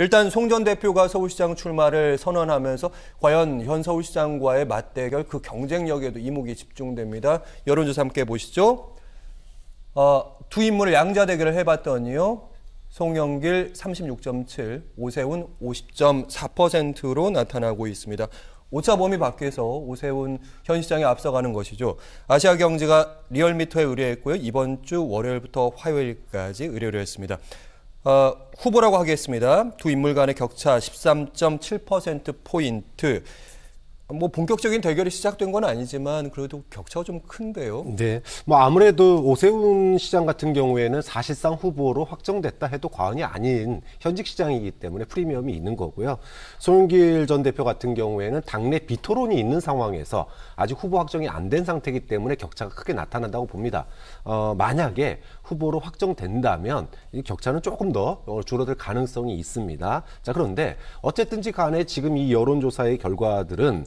일단 송 전 대표가 서울시장 출마를 선언하면서 과연 현 서울시장과의 맞대결 그 경쟁력에도 이목이 집중됩니다. 여론조사 함께 보시죠. 어, 두 인물을 양자 대결을 해봤더니요. 송영길 36.7, 오세훈 50.4%로 나타나고 있습니다. 오차 범위 밖에서 오세훈 현 시장에 앞서가는 것이죠. 아시아 경제가 리얼미터에 의뢰했고요. 이번 주 월요일부터 화요일까지 의뢰를 했습니다. 어, 후보라고 하겠습니다. 두 인물 간의 격차 13.7%포인트. 뭐 본격적인 대결이 시작된 건 아니지만 그래도 격차가 좀 큰데요. 네. 뭐 아무래도 오세훈 시장 같은 경우에는 사실상 후보로 확정됐다 해도 과언이 아닌 현직 시장이기 때문에 프리미엄이 있는 거고요. 송영길 전 대표 같은 경우에는 당내 비토론이 있는 상황에서 아직 후보 확정이 안 된 상태이기 때문에 격차가 크게 나타난다고 봅니다. 어, 만약에 후보로 확정된다면 이 격차는 조금 더 줄어들 가능성이 있습니다. 자, 그런데 어쨌든지 간에 지금 이 여론조사의 결과들은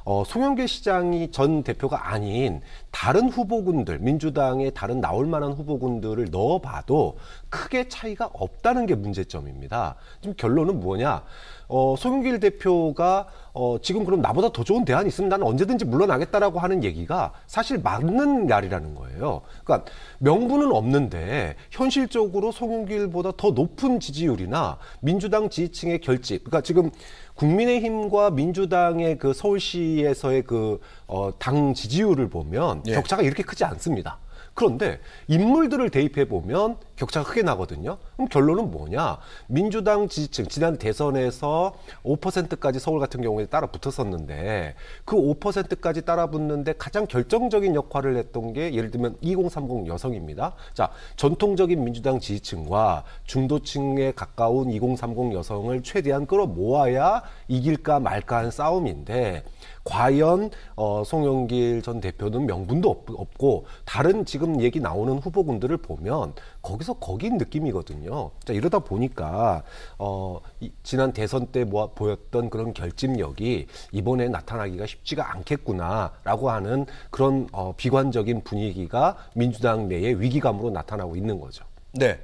어, 송영길 시장이 전 대표가 아닌 다른 후보군들, 민주당의 다른 나올 만한 후보군들을 넣어봐도 크게 차이가 없다는 게 문제점입니다. 지금 결론은 뭐냐? 어, 송영길 대표가 어, 지금 그럼 나보다 더 좋은 대안이 있으면 나는 언제든지 물러나겠다라고 하는 얘기가 사실 맞는 날이라는 거예요. 그러니까 명분은 없는데 현실적으로 송영길보다 더 높은 지지율이나 민주당 지지층의 결집, 그러니까 지금 국민의힘과 민주당의 그 서울시 우에서의 그, 어, 당 지지율을 보면 예. 격차가 이렇게 크지 않습니다. 그런데 인물들을 대입해 보면 격차가 크게 나거든요. 그럼 결론은 뭐냐? 민주당 지지층 지난 대선에서 5%까지 서울 같은 경우에 따라 붙었었는데 그 5%까지 따라 붙는데 가장 결정적인 역할을 했던 게 예를 들면 2030 여성입니다. 자, 전통적인 민주당 지지층과 중도층에 가까운 2030 여성을 최대한 끌어모아야 이길까 말까 한 싸움인데 과연 어, 송영길 전 대표는 명분도 없, 고 다른 지금 얘기 나오는 후보군들을 보면 거기서 거긴 느낌이거든요. 자, 이러다 보니까 어, 이, 지난 대선 때 모아, 보였던 그런 결집력이 이번에 나타나기가 쉽지가 않겠구나라고 하는 그런 어, 비관적인 분위기가 민주당 내에 위기감으로 나타나고 있는 거죠. 네.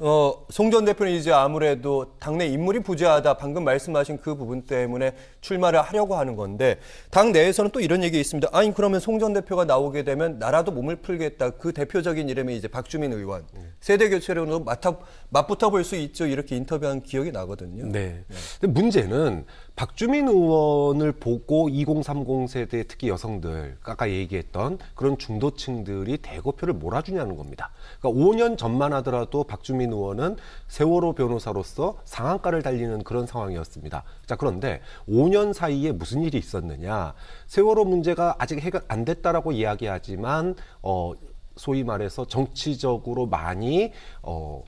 어, 송 전 대표는 이제 아무래도 당내 인물이 부재하다 방금 말씀하신 그 부분 때문에 출마를 하려고 하는 건데 당 내에서는 또 이런 얘기 있습니다. 아니 그러면 송 전 대표가 나오게 되면 나라도 몸을 풀겠다. 그 대표적인 이름이 이제 박주민 의원 네. 세대 교체로도 론으 맞붙어 볼 수 있죠. 이렇게 인터뷰한 기억이 나거든요. 네. 네. 근데 문제는 박주민 의원을 보고 2030 세대 특히 여성들 아까 얘기했던 그런 중도층들이 대거표를 몰아주냐는 겁니다. 그러니까 5년 전만 하더라도 박주민 의원은 세월호 변호사로서 상한가를 달리는 그런 상황이었습니다. 자 그런데 5년 사이에 무슨 일이 있었느냐? 세월호 문제가 아직 해결 안 됐다라고 이야기하지만 어 소위 말해서 정치적으로 많이 어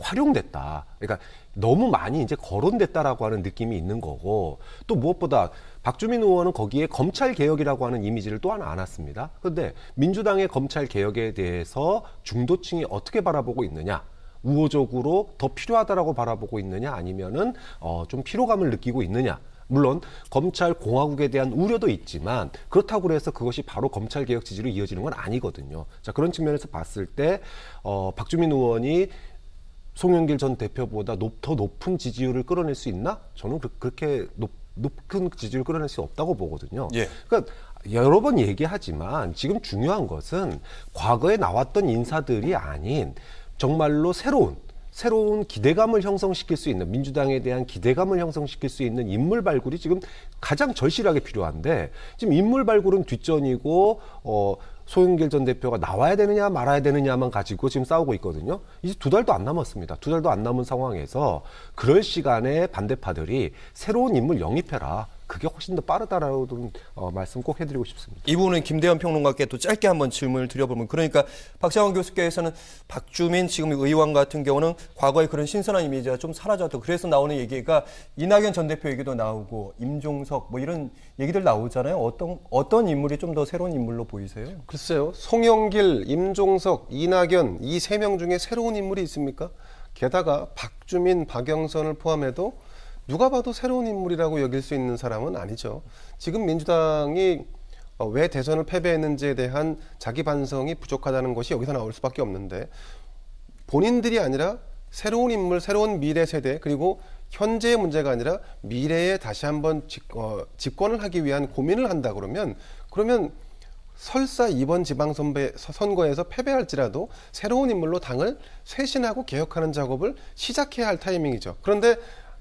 활용됐다. 그러니까 너무 많이 이제 거론됐다라고 하는 느낌이 있는 거고 또 무엇보다 박주민 의원은 거기에 검찰 개혁이라고 하는 이미지를 또 하나 안았습니다. 그런데 민주당의 검찰 개혁에 대해서 중도층이 어떻게 바라보고 있느냐? 우호적으로 더 필요하다라고 바라보고 있느냐 아니면은 어, 좀 피로감을 느끼고 있느냐 물론 검찰 공화국에 대한 우려도 있지만 그렇다고 해서 그것이 바로 검찰 개혁 지지로 이어지는 건 아니거든요. 자 그런 측면에서 봤을 때 어, 박주민 의원이 송영길 전 대표보다 높, 더 높은 지지율을 끌어낼 수 있나? 저는 그, 렇게 높, 은 지지율 을 끌어낼 수 없다고 보거든요. 예. 그러니까 여러 번 얘기하지만 지금 중요한 것은 과거에 나왔던 인사들이 아닌 정말로 새로운 새로운 기대감을 형성시킬 수 있는 민주당에 대한 기대감을 형성시킬 수 있는 인물 발굴이 지금 가장 절실하게 필요한데 지금 인물 발굴은 뒷전이고 어 소영길 전 대표가 나와야 되느냐 말아야 되느냐만 가지고 지금 싸우고 있거든요. 이제 두 달도 안 남았습니다. 두 달도 안 남은 상황에서 그럴 시간에 반대파들이 새로운 인물 영입해라. 그게 훨씬 더 빠르다라고 어, 말씀 꼭 해드리고 싶습니다. 이 부분은 김대현 평론가께 또 짧게 한번 질문을 드려보면 그러니까 박재원 교수께서는 박주민 지금 의원 같은 경우는 과거에 그런 신선한 이미지가 좀 사라졌다. 그래서 나오는 얘기가 이낙연 전 대표 얘기도 나오고 임종석 뭐 이런 얘기들 나오잖아요. 어떤 어떤 인물이 좀 더 새로운 인물로 보이세요? 글쎄요. 송영길, 임종석, 이낙연 이 세 명 중에 새로운 인물이 있습니까? 게다가 박주민, 박영선을 포함해도 누가 봐도 새로운 인물이라고 여길 수 있는 사람은 아니죠. 지금 민주당이 어, 왜 대선을 패배했는지에 대한 자기 반성이 부족하다는 것이 여기서 나올 수밖에 없는데 본인들이 아니라 새로운 인물, 새로운 미래 세대 그리고 현재의 문제가 아니라 미래에 다시 한번 어, 집, 권을 하기 위한 고민을 한다 그러면 그러면 설사 이번 지방선거에서 패배할지라도 새로운 인물로 당을 쇄신하고 개혁하는 작업을 시작해야 할 타이밍이죠. 그런데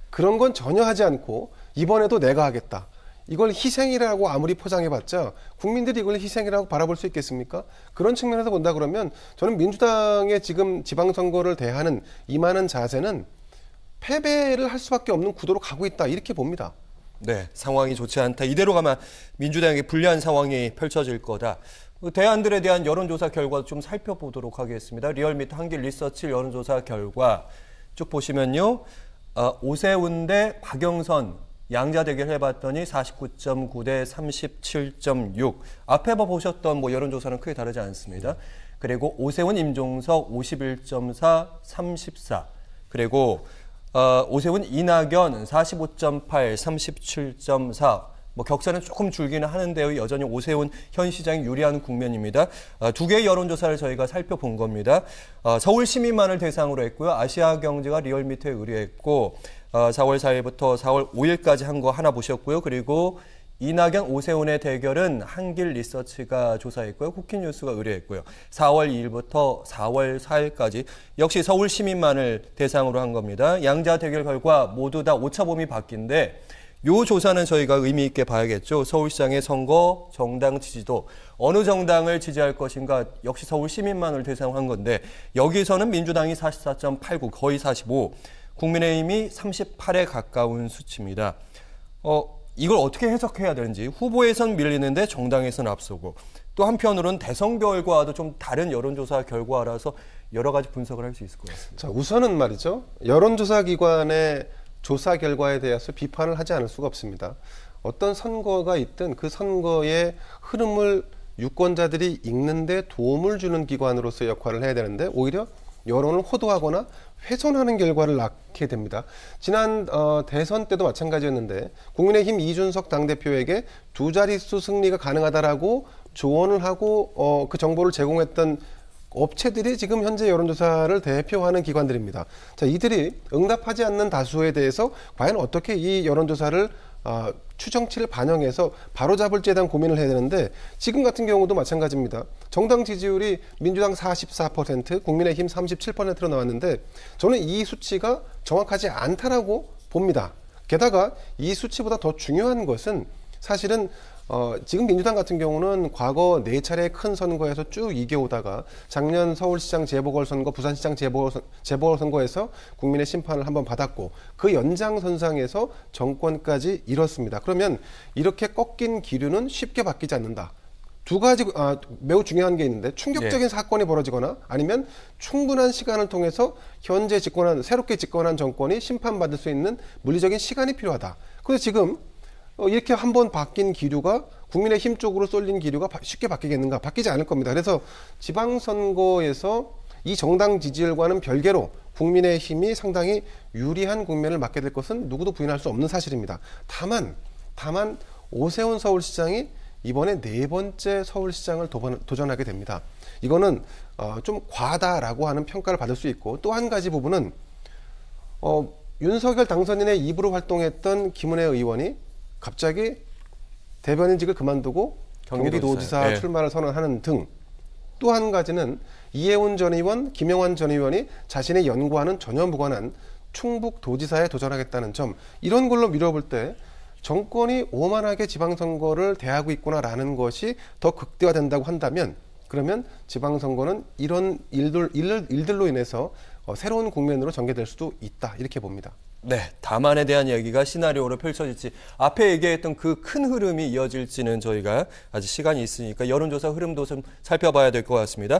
그런 건 전혀 하지 않고 이번에도 내가 하겠다. 이걸 희생이라고 아무리 포장해봤자 국민들이 이걸 희생이라고 바라볼 수 있겠습니까? 그런 측면에서 본다 그러면 저는 민주당의 지금 지방선거를 대하는 이하는 자세는 패배를 할 수밖에 없는 구도로 가고 있다 이렇게 봅니다. 네, 상황이 좋지 않다. 이대로 가면 민주당에게 불리한 상황이 펼쳐질 거다. 그 대안들에 대한 여론조사 결과 좀 살펴보도록 하겠습니다. 리얼미터 한길 리서치 여론조사 결과 쭉 보시면요. 어, 오세훈 대 박영선 양자 대결 해봤더니 49.9 대 37.6. 앞에 봐 뭐 보셨던 뭐 여론조사는 크게 다르지 않습니다. 그리고 오세훈 임종석 51.4 34. 그리고 어, 오세훈 이낙연 45.8 37.4. 뭐 격차는 조금 줄기는 하는데요. 여전히 오세훈 현 시장이 유리한 국면입니다. 아, 두 개의 여론조사를 저희가 살펴본 겁니다. 아, 서울 시민만을 대상으로 했고요. 아시아 경제가 리얼미터에 의뢰했고 4월 아, 4일부터 4월 5일까지 한 거 하나 보셨고요. 그리고 이낙연 오세훈의 대결은 한길 리서치가 조사했고요. 쿠키뉴스가 의뢰했고요. 4월 2일부터 4월 4일까지 역시 서울 시민만을 대상으로 한 겁니다. 양자 대결 결과 모두 다 오차범위 바뀐데 요 조사는 저희가 의미 있게 봐야겠죠. 서울시장의 선거 정당 지지도 어느 정당을 지지할 것인가 역시 서울 시민만을 대상한 건데 여기서는 민주당이 44.89 거의 45, 국민의힘이 38에 가까운 수치입니다. 어, 이걸 어떻게 해석해야 되는지 후보에선 밀리는데 정당에선 앞서고 또 한편으로는 대선 결과와도 좀 다른 여론조사 결과라서 여러 가지 분석을 할 수 있을 것 같습니다. 자, 우선은 말이죠. 여론조사 기관의 조사 결과에 대해서 비판을 하지 않을 수가 없습니다. 어떤 선거가 있든 그 선거의 흐름을 유권자들이 읽는데 도움을 주는 기관으로서 역할을 해야 되는데 오히려 여론을 호도하거나 훼손하는 결과를 낳게 됩니다. 지난 어, 대선 때도 마찬가지였는데 국민의힘 이준석 당대표에게 두 자릿수 승리가 가능하다라고 조언을 하고 어, 그 정보를 제공했던 업체들이 지금 현재 여론조사를 대표하는 기관들입니다. 자, 이들이 응답하지 않는 다수에 대해서 과연 어떻게 이 여론조사를 어, 추정치를 반영해서 바로잡을지에 대한 고민을 해야 되는데 지금 같은 경우도 마찬가지입니다. 정당 지지율이 민주당 44%, 국민의힘 37%로 나왔는데 저는 이 수치가 정확하지 않다라고 봅니다. 게다가 이 수치보다 더 중요한 것은 사실은 어, 지금 민주당 같은 경우는 과거 네 차례 큰 선거에서 쭉 이겨오다가 작년 서울시장 재보궐선거, 부산시장 재보궐선, 재보궐선거에서 국민의 심판을 한번 받았고 그 연장선상에서 정권까지 잃었습니다. 그러면 이렇게 꺾인 기류는 쉽게 바뀌지 않는다. 두 가지 아, 매우 중요한 게 있는데 충격적인 예. 사건이 벌어지거나 아니면 충분한 시간을 통해서 현재 집권한 새롭게 집권한 정권이 심판받을 수 있는 물리적인 시간이 필요하다. 그래서 지금 어, 이렇게 한 번 바뀐 기류가 국민의힘 쪽으로 쏠린 기류가 쉽게 바뀌겠는가? 바뀌지 않을 겁니다. 그래서 지방선거에서 이 정당 지지율과는 별개로 국민의힘이 상당히 유리한 국면을 맞게 될 것은 누구도 부인할 수 없는 사실입니다. 다만, 다만 오세훈 서울시장이 이번에 네 번째 서울시장을 도전하게 됩니다. 이거는 어, 좀 과다라고 하는 평가를 받을 수 있고 또 한 가지 부분은 어, 윤석열 당선인의 입으로 활동했던 김은혜 의원이 갑자기 대변인직을 그만두고 경기도지사 경 예. 출마를 선언하는 등 또 한 가지는 이해훈 전 의원, 김영환 전 의원이 자신의 연구와는 전혀 무관한 충북도지사에 도전하겠다는 점 이런 걸로 미뤄볼때 정권이 오만하게 지방선거를 대하고 있구나라는 것이 더 극대화된다고 한다면 그러면 지방선거는 이런 일들, 일들로 인해서 어, 새로운 국면으로 전개될 수도 있다 이렇게 봅니다. 네, 다만에 대한 이야기가 시나리오로 펼쳐질지 앞에 얘기했던 그 큰 흐름이 이어질지는 저희가 아직 시간이 있으니까 여론조사 흐름도 좀 살펴봐야 될 것 같습니다.